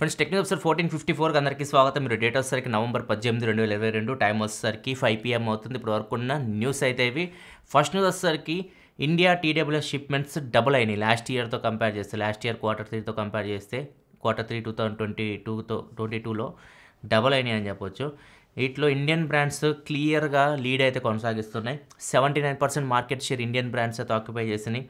Friends technique ఒకసారి fourteen fifty ఫోర్కి అందరికీ స్వాగతం మీరు డేట్ వచ్చేసరికి నవంబర్ పద్దెనిమిది రెండు వేల ఇరవై రెండు టైం వచ్చేసరికి ఫైవ్ పిఎం అవుతుంది ఇప్పుడు వరకు ఉన్న న్యూస్ అయితే ఇవి ఫస్ట్ న్యూస్ వచ్చేసరికి ఇండియా టీడబ్ల్యూఎస్ షిప్మెంట్స్ డబుల్ అయినాయి లాస్ట్ ఇయర్తో కంపేర్ చేస్తే లాస్ట్ ఇయర్ క్వార్టర్ త్రీతో కంపేర్ చేస్తే quarter three two thousand twenty టూతో ట్వంటీ టూలో డబుల్ అయినాయి అని చెప్పొచ్చు వీటిలో ఇండియన్ బ్రాండ్స్ క్లియర్గా లీడ్ అయితే కొనసాగిస్తున్నాయి seventy nine percent market share Indian brands అయితే ఆక్యుపై చేసినాయి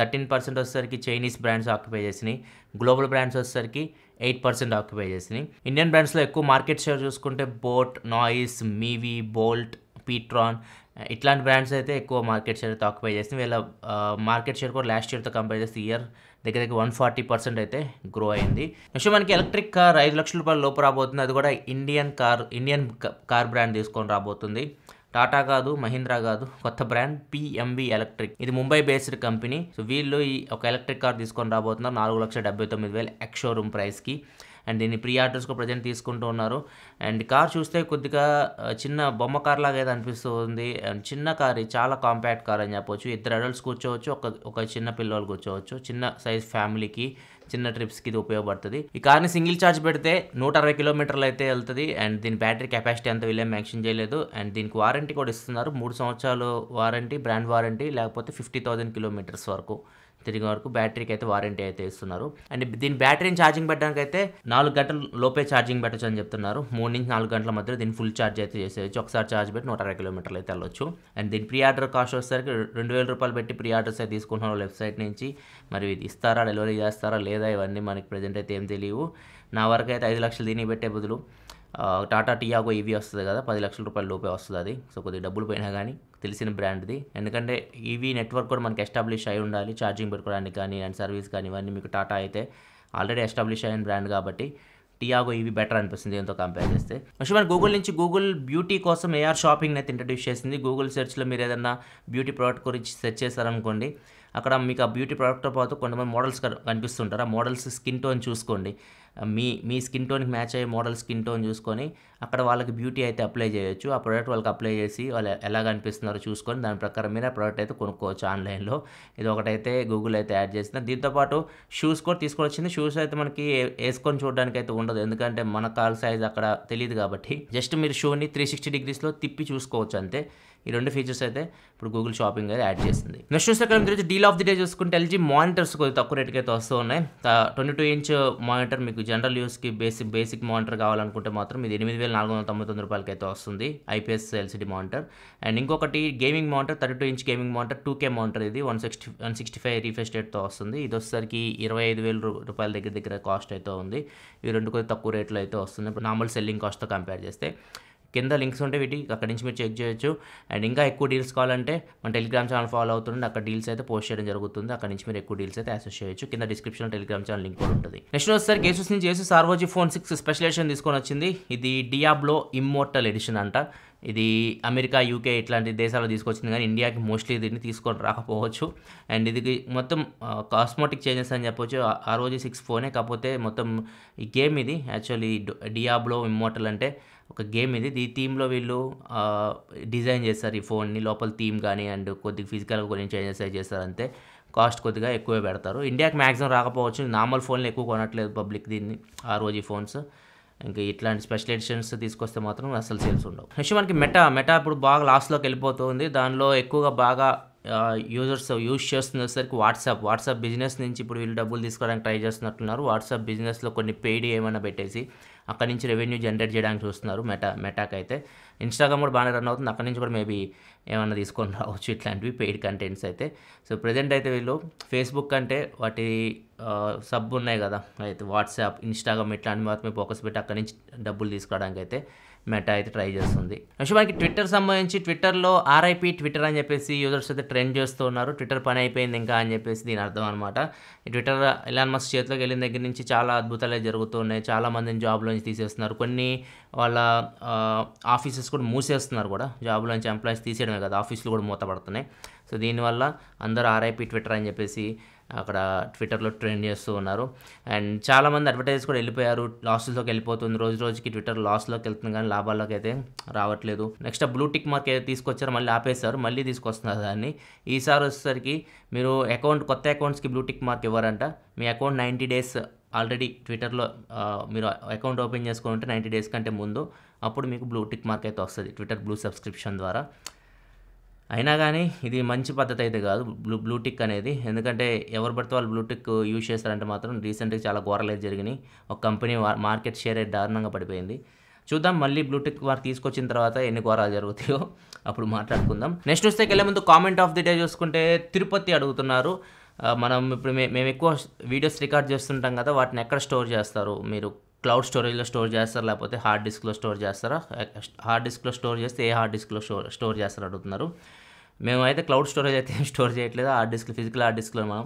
థర్టీన్ పర్సెంట్ వచ్చేసరికి చైనీస్ బ్రాండ్స్ ఆక్యుపై చేసినాయి గ్లోబల్ బ్రాండ్స్ వచ్చేసరికి ఎయిట్ పర్సెంట్ ఆక్యుపై చేసినాయి ఇండియన్ బ్రాండ్స్లో ఎక్కువ మార్కెట్ షేర్ చూసుకుంటే boAt Noise Mivi Boult pTron ఇట్లాంటి బ్రాండ్స్ అయితే ఎక్కువ మార్కెట్ షేర్ అయితే ఆక్యుపై చేసినాయి వీళ్ళ మార్కెట్ షేర్ కూడా లాస్ట్ ఇయర్తో కంపేర్ చేస్తే ఇయర్ దగ్గర దగ్గర వన్ ఫార్టీ పర్సెంట్ అయితే గ్రో అయింది నెక్స్ట్ మనకి ఎలక్ట్రిక్ కార్ ఐదు లక్షల రూపాయల లోపు రాబోతుంది అది కూడా Indian car Indian car brand తీసుకొని రాబోతుంది టాటా కాదు మహీంద్రా కాదు కొత్త బ్రాండ్ పిఎంవి ఎలక్ట్రిక్ ఇది ముంబై బేస్డ్ కంపెనీ సో వీళ్ళు ఈ ఒక ఎలక్ట్రిక్ కార్ తీసుకొని రాబోతున్నారు నాలుగు లక్షల డెబ్బై తొమ్మిది వేల ఎక్స్ షోరూమ్ ప్రైస్కి అండ్ దీన్ని ప్రీ ఆర్డర్స్కి ప్రజెంట్ తీసుకుంటూ ఉన్నారు అండ్ కార్ చూస్తే కొద్దిగా చిన్న బొమ్మ కార్ లాగా అయితే అనిపిస్తుంది అండ్ చిన్న కార్ చాలా కాంపాక్ట్ కార్ అని చెప్పవచ్చు ఇద్దరు అడల్ట్స్ కూర్చోవచ్చు ఒక ఒక చిన్న పిల్లలు కూర్చోవచ్చు చిన్న సైజ్ ఫ్యామిలీకి చిన్న ట్రిప్స్కి ఇది ఉపయోగపడుతుంది ఈ కార్ని సింగిల్ ఛార్జ్ పెడితే నూట అరవై కిలోమీటర్లు అయితే వెళ్తుంది అండ్ దీని బ్యాటరీ కెపాసిటీ అంత వీళ్ళే మెన్షన్ చేయలేదు అండ్ దీనికి వారంటీ కూడా ఇస్తున్నారు మూడు సంవత్సరాలు వారంటీ బ్రాండ్ వారంటీ లేకపోతే ఫిఫ్టీ థౌసండ్ కిలోమీటర్స్ వరకు తిరిగే వరకు బ్యాటరీకి అయితే వారంటీ అయితే ఇస్తున్నారు అండ్ దీని బ్యాటరీని ఛార్జింగ్ పెట్టడానికి అయితే నాలుగు గంటల లోపే ఛార్జింగ్ పెట్టచ్చు అని చెప్తున్నారు మూడు నుంచి నాలుగు గంటల మధ్యలో దీన్ని ఫుల్ ఛార్జ్ అయితే చేసేయచ్చు ఒకసారి ఛార్జ్ పెట్టి నూట అరవై కిలోమీటర్లు అయితే వెళ్ళొచ్చు అండ్ దీని ప్రీ ఆర్డర్ కాస్ట్ వచ్చేసరికి రెండు వేల రూపాయలు పెట్టి ప్రీ ఆర్డర్స్ అయితే తీసుకుంటున్నారు వెబ్సైట్ నుంచి మరి ఇది ఇస్తారా డెలివరీ చేస్తారా లేదా ఇవన్నీ మనకి ప్రజెంట్ అయితే ఏం తెలియవు నా వరకు అయితే ఐదు లక్షలు దీనికి పెట్టే బదులు టాటా టియాగో ఈవీ e వస్తుంది కదా పది లక్షల రూపాయల లోపే వస్తుంది అది సో కొద్దిగా డబ్బులు పోయినా కానీ తెలిసిన బ్రాండ్ది ఎందుకంటే ఈవీ e నెట్వర్క్ కూడా మనకి ఎస్టాబ్లిష్ అయి ఉండాలి ఛార్జింగ్ పెట్టుకోవడానికి కానీ అండ్ సర్వీస్ కానీ ఇవన్నీ మీకు టాటా అయితే ఆల్రెడీ ఎస్టాబ్లిష్ అయిన బ్రాండ్ కాబట్టి టియాగో ఇవి e బెటర్ అనిపిస్తుంది దీంతో కంపేర్ చేస్తే నెక్స్ట్ మన గూగుల్ నుంచి గూగుల్ బ్యూటీ కోసం ఏఆర్ షాపింగ్ అయితే ఇంట్రడ్యూస్ చేసింది గూగుల్ సెర్చ్లో మీరు ఏదైనా బ్యూటీ ప్రోడక్ట్ గురించి సెర్చ్ చేశారనుకోండి అక్కడ మీకు ఆ బ్యూటీ ప్రోడక్ట్తో పాటు కొంతమంది మోడల్స్ కనిపిస్తుంటారు ఆ మోడల్స్ స్కిన్ టోన్ చూసుకోండి మీ మీ స్కిన్ టోన్కి మ్యాచ్ అయ్యే మోడల్ స్కిన్ టోన్ చూసుకొని అక్కడ వాళ్ళకి బ్యూటీ అయితే అప్లై చేయొచ్చు ఆ ప్రోడక్ట్ వాళ్ళకి అప్లై చేసి వాళ్ళు ఎలా కనిపిస్తున్నారో చూసుకొని దాని ప్రకారం మీద ప్రోడక్ట్ అయితే కొనుక్కోవచ్చు ఆన్లైన్లో ఇది ఒకటైతే గూగుల్ అయితే యాడ్ చేసిన దీంతోపాటు షూస్ కూడా తీసుకొని వచ్చింది షూస్ అయితే మనకి వేసుకొని చూడడానికి అయితే ఉండదు ఎందుకంటే మన కాల్ సైజ్ అక్కడ తెలియదు కాబట్టి జస్ట్ మీరు షూని త్రీ సిక్స్టీ డిగ్రీస్లో తిప్పి చూసుకోవచ్చు అంతే ఈ రెండు ఫీచర్స్ అయితే ఇప్పుడు గూగుల్ షాపింగ్ అయితే యాడ్ చేసింది నెక్స్ట్ చూస్తే ఇక్కడ డీల్ ఆఫ్ ది డే చూసుకుంటే ఎల్జీ మానిటర్స్ కొద్దిగా తక్కువ రేట్కి అయితే వస్తూ ఉన్నాయి ట్వంటీ టూ ఇంచ్ మానిటర్ మీకు జనరల్ యూస్కి బేసిక్ బేసిక్ మానిటర్ కావాలనుకుంటే మాత్రం ఇది ఎనిమిది వేల నాలుగు వందల తొంభై తొమ్మిది రూపాయలకి అయితే వస్తుంది ఐపీఎస్ ఎల్సీడీ మానిటర్ అండ్ ఇంకొకటి gaming monitor thirty two inch gaming monitor two K monitor ఇది one sixty one sixty five రీఫెస్టేట్తో రేట్తో వస్తుంది ఇది వచ్చేసరికి ఇరవై ఐదు వేల రూపాయల దగ్గర దగ్గర కాస్ట్ అయితే ఉంది ఇవి రెండు కొద్దిగా తక్కువ రేట్లో అయితే వస్తుంది నార్మల్ సెల్లింగ్ కాస్ట్తో కంపేర్ చేస్తే కింద లింక్స్ ఉంటే వీటి అక్కడ నుంచి మీరు చెక్ చేయొచ్చు అండ్ ఇంకా ఎక్కువ డీల్స్ కావాలంటే మన టెలిగ్రామ్ ఛానల్ ఫాలో అవుతుండే అక్కడ డీల్స్ అయితే పోస్ట్ చేయడం జరుగుతుంది అక్కడ నుంచి మీరు ఎక్కువ డీల్స్ అయితే యాక్సెస్ చేయొచ్చు కింద డిస్క్రిప్షన్ టెలిగ్రామ్ ఛానల్ లింక్ కూడా ఉంటుంది నెక్స్ట్ వస్తే ఏసూస్ నుంచి చేసి ఆర్వోజీ ఫోన్ సిక్స్ స్పెషలైజేషన్ తీసుకొని వచ్చింది ఇది డియాబ్లో ఇమ్మోర్టల్ ఎడిషన్ అంట ఇది అమెరికా యూకే ఇట్లాంటి దేశాల్లో తీసుకొచ్చింది కానీ ఇండియాకి మోస్ట్లీ దీన్ని తీసుకొని రాకపోవచ్చు అండ్ ఇది మొత్తం కాస్మోటిక్ చేంజెస్ అని చెప్పొచ్చు రోజు సిక్స్ ఫోనే కాకపోతే మొత్తం ఈ గేమ్ ఇది యాక్చువల్లీ డియాబ్లో ఇమ్మోటల్ అంటే ఒక గేమ్ ఇది ఈ థీమ్లో వీళ్ళు డిజైన్ చేస్తారు ఈ ఫోన్ని లోపల థీమ్ కానీ అండ్ కొద్దిగా ఫిజికల్గా కొన్ని చేంజెస్ చేస్తారు అంతే కాస్ట్ కొద్దిగా ఎక్కువే పెడతారు ఇండియాకి మ్యాక్సిమం రాకపోవచ్చు నార్మల్ ఫోన్లు ఎక్కువ కొనట్లేదు పబ్లిక్ దీన్ని ఆ రోజు ఈ ఫోన్స్ ఇంకా ఇట్లాంటి స్పెషల్ ఎడిషన్స్ తీసుకొస్తే మాత్రం అసలు సేల్స్ ఉండవు నెక్స్ట్ మనకి మెటా మెటా ఇప్పుడు బాగా లాస్ట్లోకి వెళ్ళిపోతుంది దానిలో ఎక్కువగా బాగా యూజర్స్ యూజ్ చేస్తున్నసరికి వాట్సాప్ వాట్సాప్ బిజినెస్ నుంచి ఇప్పుడు వీళ్ళు డబ్బులు తీసుకోవడానికి ట్రై చేస్తున్నట్టున్నారు వాట్సాప్ బిజినెస్లో కొన్ని పెయిడ్ ఏమైనా పెట్టేసి అక్కడి నుంచి రెవెన్యూ జనరేట్ చేయడానికి చూస్తున్నారు మెటా మెటాక్ అయితే ఇన్స్టాగ్రామ్ కూడా బాగానే రన్ అవుతుంది అక్కడి నుంచి కూడా మేబీ ఏమన్నా తీసుకొని రావచ్చు ఇట్లాంటివి పెయిడ్ కంటెంట్స్ అయితే సో ప్రజెంట్ అయితే వీళ్ళు ఫేస్బుక్ అంటే వాటి సబ్ ఉన్నాయి కదా అయితే వాట్సాప్ ఇన్స్టాగ్రామ్ ఇట్లాంటివి మాత్రమే ఫోకస్ పెట్టి అక్కడి నుంచి డబ్బులు తీసుకోవడానికి అయితే మెటా అయితే ట్రై చేస్తుంది నెక్స్ట్ మనకి ట్విట్టర్ సంబంధించి ట్విట్టర్లో ఆర్ఐపి ట్విట్టర్ అని చెప్పేసి యూజర్స్ అయితే ట్రెండ్ చేస్తూ ఉన్నారు ట్విట్టర్ పని అయిపోయింది ఇంకా అని చెప్పేసి దీని అర్థం అనమాట ట్విట్టర్ ఇలాన్ మస్ చేతిలోకి వెళ్ళిన దగ్గర నుంచి చాలా అద్భుతాలు జరుగుతున్నాయి చాలా మందిని జాబ్లోంచి తీసేస్తున్నారు కొన్ని వాళ్ళ ఆఫీసెస్ కూడా మూసేస్తున్నారు కూడా జాబ్లోంచి ఎంప్లాయీస్ తీసేయడమే కదా ఆఫీసులు కూడా మూతపడుతున్నాయి సో దీనివల్ల అందరూ ఆర్ఐపి ట్విట్టర్ అని చెప్పేసి అక్కడ ట్విట్టర్లో ట్రెండ్ చేస్తూ ఉన్నారు అండ్ చాలామంది అడ్వర్టైజ్ కూడా వెళ్ళిపోయారు లాస్లోకి వెళ్ళిపోతుంది రోజు రోజుకి ట్విట్టర్ లాస్లోకి వెళ్తుంది కానీ లాభాల్లోకి అయితే రావట్లేదు నెక్స్ట్ బ్లూ టిక్ మార్క్ అయితే తీసుకొచ్చారు మళ్ళీ ఆపేస్తారు మళ్ళీ తీసుకొస్తున్నారు దాన్ని ఈసారి వచ్చేసరికి మీరు అకౌంట్ కొత్త అకౌంట్స్కి బ్లూ టిక్ మార్క్ ఇవ్వరంట మీ అకౌంట్ నైంటీ డేస్ ఆల్రెడీ ట్విట్టర్లో మీరు అకౌంట్ ఓపెన్ చేసుకుని ఉంటే నైంటీ డేస్ కంటే ముందు అప్పుడు మీకు బ్లూ టిక్ మార్క్ అయితే వస్తుంది ట్విట్టర్ బ్లూ సబ్స్క్రిప్షన్ ద్వారా అయినా కానీ ఇది మంచి పద్ధతి అయితే కాదు బ్లూ బ్లూటిక్ అనేది ఎందుకంటే ఎవరు పడితే వాళ్ళు బ్లూటిక్ యూజ్ చేస్తారంటే మాత్రం రీసెంట్గా చాలా అయితే జరిగినాయి ఒక కంపెనీ మార్కెట్ షేర్ అయితే దారుణంగా పడిపోయింది చూద్దాం మళ్ళీ బ్లూటిక్ వారు తీసుకొచ్చిన తర్వాత ఎన్ని ఘోరాలు జరుగుతాయో అప్పుడు మాట్లాడుకుందాం నెక్స్ట్ వస్తే వెళ్ళే ముందు కామెంట్ ఆఫ్ ది డే చూసుకుంటే తిరుపతి అడుగుతున్నారు మనం ఇప్పుడు మేము ఎక్కువ వీడియోస్ రికార్డ్ చేస్తుంటాం కదా వాటిని ఎక్కడ స్టోర్ చేస్తారు మీరు క్లౌడ్ స్టోరేజ్లో స్టోర్ చేస్తారా లేకపోతే హార్డ్ డిస్క్లో స్టోర్ చేస్తారా హార్డ్ డిస్క్లో స్టోర్ చేస్తే ఏ హార్డ్ డిస్క్లో స్టోర్ స్టోర్ చేస్తారు అడుగుతున్నారు మేమైతే క్లౌడ్ స్టోరేజ్ అయితే స్టోర్ చేయట్లేదు హార్డ్ డిస్క్ ఫిజికల్ హార్డ్ డిస్క్లో మనం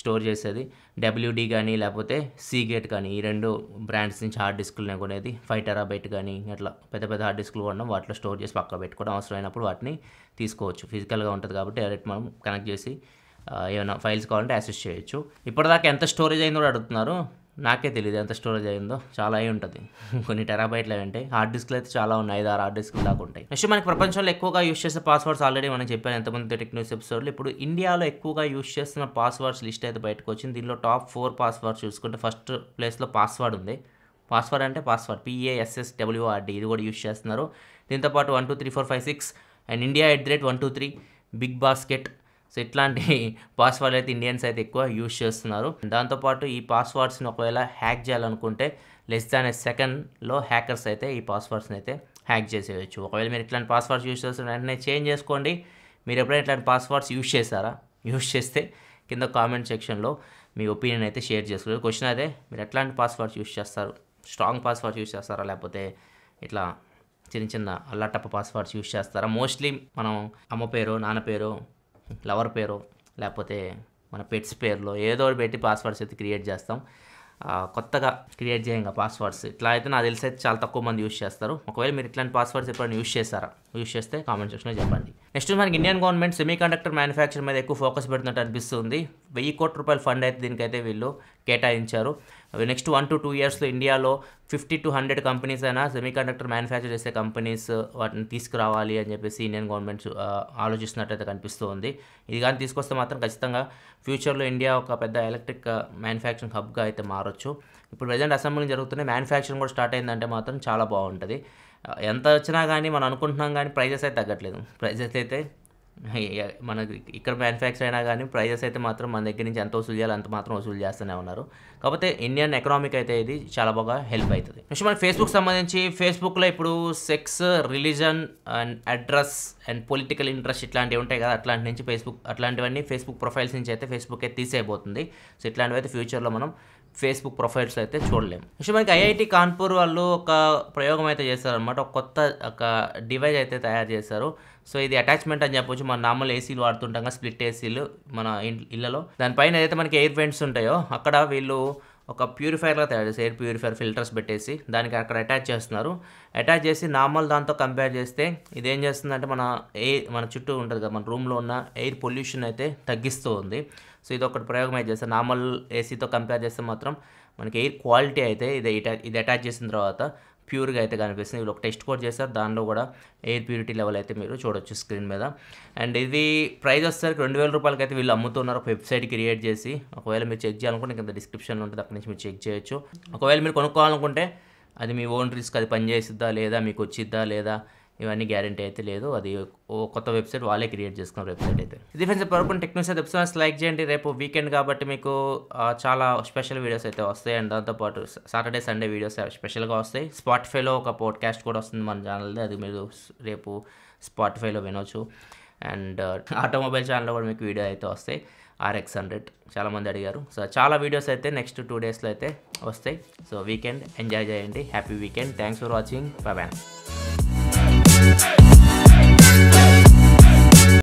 స్టోర్ చేసేది డబ్ల్యూడి కానీ లేకపోతే సీగేట్ కానీ ఈ రెండు బ్రాండ్స్ నుంచి హార్డ్ డిస్కులు కొనేది ఫైవ్ టెరాబైట్ కానీ అట్లా పెద్ద పెద్ద హార్డ్ డిస్క్లు కొనడం వాటిలో స్టోర్ చేసి పక్క పెట్టుకోవడం అవసరమైనప్పుడు వాటిని తీసుకోవచ్చు ఫిజికల్గా ఉంటుంది కాబట్టి డైరెక్ట్ మనం కనెక్ట్ చేసి ఏమైనా ఫైల్స్ కావాలంటే యాక్సెస్ చేయొచ్చు ఇప్పటిదాకా ఎంత స్టోరేజ్ అయిందో కూడా అడుగుతున్నారు నాకే తెలియదు ఎంత స్టోరేజ్ అయిందో చాలా అయి ఉంటుంది కొన్ని టెరాబైట్లు అంటే హార్డ్ డిస్క్లు అయితే చాలా ఉన్నాయి ఐదు ఆరు హార్డ్ డిస్క్లు దాకా ఉంటాయి నెక్స్ట్ మనకి ప్రపంచంలో ఎక్కువగా యూస్ చేసే పాస్వర్డ్స్ ఆల్రెడీ మనం చెప్పాను ఎంతమంది టెక్ న్యూస్ ఎపిసోడ్లు ఇప్పుడు ఇండియాలో ఎక్కువగా యూస్ చేస్తున్న పాస్వర్డ్స్ లిస్ట్ అయితే బయటకు వచ్చింది దీనిలో టాప్ ఫోర్ పాస్వర్డ్స్ చూసుకుంటే ఫస్ట్ ప్లేస్లో పాస్వర్డ్ ఉంది పాస్వర్డ్ అంటే పాస్వర్డ్ పిఏఎస్ఎస్ డబ్ల్యూఆర్డి ఇది కూడా యూస్ చేస్తున్నారు దీంతోపాటు one two three four five six and India at the rate one two three big basket so ఇట్లాంటి పాస్వర్డ్ అయితే ఇండియన్స్ అయితే ఎక్కువ యూజ్ చేస్తున్నారు దాంతోపాటు ఈ పాస్వర్డ్స్ని ఒకవేళ హ్యాక్ చేయాలనుకుంటే లెస్ దాన్ ఏ సెకండ్లో హ్యాకర్స్ అయితే ఈ పాస్వర్డ్స్ని అయితే హ్యాక్ చేసేయచ్చు ఒకవేళ మీరు ఇట్లాంటి పాస్వర్డ్స్ యూజ్ చేస్తున్న వెంటనే చేంజ్ చేసుకోండి మీరు ఎప్పుడైనా ఇట్లాంటి పాస్వర్డ్స్ యూజ్ చేశారా యూజ్ చేస్తే కింద కామెంట్ సెక్షన్లో మీ ఒపీనియన్ అయితే షేర్ చేసుకోవచ్చు క్వశ్చన్ అదే మీరు ఎట్లాంటి పాస్వర్డ్స్ యూజ్ చేస్తారు స్ట్రాంగ్ పాస్వర్డ్స్ యూజ్ చేస్తారా లేకపోతే ఇట్లా చిన్న చిన్న అల్లాటప్ప పాస్వర్డ్స్ యూజ్ చేస్తారా మోస్ట్లీ మనం అమ్మ పేరు నాన్న పేరు లవర్ పేరో లేకపోతే మన పెట్స్ పేర్లో ఏదో పెట్టి పాస్వర్డ్స్ అయితే క్రియేట్ చేస్తాం కొత్తగా క్రియేట్ చేయంగా పాస్వర్డ్స్ ఇట్లా అయితే నాకు తెలిసి అయితే చాలా తక్కువ మంది యూస్ చేస్తారు ఒకవేళ మీరు ఇట్లాంటి పాస్వర్డ్స్ ఎప్పుడైనా యూస్ చేస్తారా యూస్ చేస్తే కామెంట్ సెక్షన్లో చెప్పండి నెక్స్ట్ మనకి Indian government semiconductor manufacture మీద ఎక్కువ ఫోకస్ పెడుతున్నట్టు అనిపిస్తుంది వెయ్యి కోట్ల రూపాయల ఫండ్ అయితే దీనికైతే వీళ్ళు కేటాయించారు నెక్స్ట్ వన్ టు టూ ఇయర్స్లో ఇండియాలో ఫిఫ్టీ టు హండ్రెడ్ కంపెనీస్ అయినా సెమీ కండక్టర్ మ్యానుఫ్యాక్చర్ చేసే కంపెనీస్ వాటిని తీసుకురావాలి అని చెప్పేసి ఇండియన్ గవర్నమెంట్ ఆలోచిస్తున్నట్టయితే కనిపిస్తుంది ఇది కానీ తీసుకొస్తే మాత్రం ఖచ్చితంగా ఫ్యూచర్లో ఇండియా ఒక పెద్ద ఎలక్ట్రిక్ మ్యానుఫ్యాక్చరింగ్ హబ్గా అయితే మారొచ్చు ఇప్పుడు ప్రజెంట్ అసెంబ్లీ జరుగుతున్న మ్యానుఫ్యాక్చరింగ్ కూడా స్టార్ట్ అయిందంటే మాత్రం చాలా బాగుంటుంది ఎంత వచ్చినా కానీ మనం అనుకుంటున్నాం కానీ ప్రైజెస్ అయితే తగ్గట్లేదు ప్రైజెస్ అయితే మనకి ఇక్కడ మ్యానుఫ్యాక్చర్ అయినా కానీ ప్రైజెస్ అయితే మాత్రం మన దగ్గర నుంచి ఎంత వసూలు చేయాలి అంత మాత్రం వసూలు చేస్తూనే ఉన్నారు కాకపోతే ఇండియన్ ఎకనామిక్ అయితే ఇది చాలా బాగా హెల్ప్ అవుతుంది నెక్స్ట్ మనకి ఫేస్బుక్ సంబంధించి ఫేస్బుక్లో ఇప్పుడు sex religion and address and political interest ఇట్లాంటివి ఉంటాయి కదా అట్లాంటి నుంచి ఫేస్బుక్ అట్లాంటివన్నీ ఫేస్బుక్ ప్రొఫైల్స్ నుంచి అయితే ఫేస్బుక్ అయితే తీసేయబోతుంది సో ఇట్లాంటివి అయితే ఫ్యూచర్లో మనం ఫేస్బుక్ ప్రొఫైల్స్ అయితే చూడలేము నెక్స్ట్ మనకి ఐఐటి కాన్పూర్ వాళ్ళు ఒక ప్రయోగం అయితే చేస్తారనమాట ఒక కొత్త ఒక డివైస్ అయితే తయారు చేశారు సో ఇది అటాచ్మెంట్ అని చెప్పొచ్చు మన నార్మల్ ఏసీలు వాడుతుంటాం స్ప్లిట్ ఏసీలు మన ఇళ్ళలో దానిపైన ఏదైతే మనకి ఎయిర్ వెంట్స్ ఉంటాయో అక్కడ వీళ్ళు ఒక ప్యూరిఫైర్గా తయారు చేసి ఎయిర్ ప్యూరిఫైర్ ఫిల్టర్స్ పెట్టేసి దానికి అక్కడ అటాచ్ చేస్తున్నారు అటాచ్ చేసి నార్మల్ దాంతో కంపేర్ చేస్తే ఇదేం చేస్తుందంటే మన ఎయిర్ మన చుట్టూ ఉంటుంది కదా మన రూమ్లో ఉన్న ఎయిర్ పొల్యూషన్ అయితే తగ్గిస్తూ ఉంది సో ఇది ఒకటి ప్రయోగం అయితే చేస్తే నార్మల్ ఏసీతో కంపేర్ చేస్తే మాత్రం మనకి ఎయిర్ క్వాలిటీ అయితే ఇది ఇది అటాచ్ చేసిన తర్వాత ప్యూర్గా అయితే కనిపిస్తుంది వీళ్ళు ఒక టెస్ట్ కోడ్ చేస్తారు దానిలో కూడా ఎయిర్ ప్యూరిటీ లెవెల్ అయితే మీరు చూడొచ్చు స్క్రీన్ మీద అండ్ ఇది ప్రైస్ వచ్చేసరికి రెండు వేల రూపాయలకి అయితే వీళ్ళు అమ్ముతున్నారు ఒక వెబ్సైట్ క్రియేట్ చేసి ఒకవేళ మీరు చెక్ చేయాలనుకుంటే కింద డిస్క్రిప్షన్లో ఉంటుంది అక్కడి నుంచి మీరు చెక్ చేయొచ్చు ఒకవేళ మీరు కొనుక్కోవాలనుకుంటే అది మీ ఓన్ రిస్క్ అది పనిచేసిద్దా లేదా మీకు వచ్చిద్దా లేదా ఇవన్నీ గ్యారంటీ అయితే లేదు అది కొత్త వెబ్సైట్ వాళ్ళే క్రియేట్ చేసుకున్న వెబ్సైట్ అయితే ఇది ఫ్రెండ్స్ పరపని టెక్నిక్స్ వెబ్సైట్స్ లైక్ చేయండి రేపు వీకెండ్ కాబట్టి మీకు చాలా స్పెషల్ వీడియోస్ అయితే వస్తాయి అండ్ దాంతోపాటు సాటర్డే సండే వీడియోస్ స్పెషల్గా వస్తాయి స్పాటిఫైలో ఒక పాడ్కాస్ట్ కూడా వస్తుంది మన ఛానల్ది అది మీరు రేపు స్పాటిఫైలో వినొచ్చు అండ్ ఆటోమొబైల్ ఛానల్లో కూడా మీకు వీడియో అయితే వస్తాయి ఆర్ఎక్స్ హండ్రెడ్ చాలామంది అడిగారు సో చాలా వీడియోస్ అయితే నెక్స్ట్ టూ డేస్లో అయితే వస్తాయి సో వీకెండ్ ఎంజాయ్ చేయండి happy weekend thanks for watching bye Hey.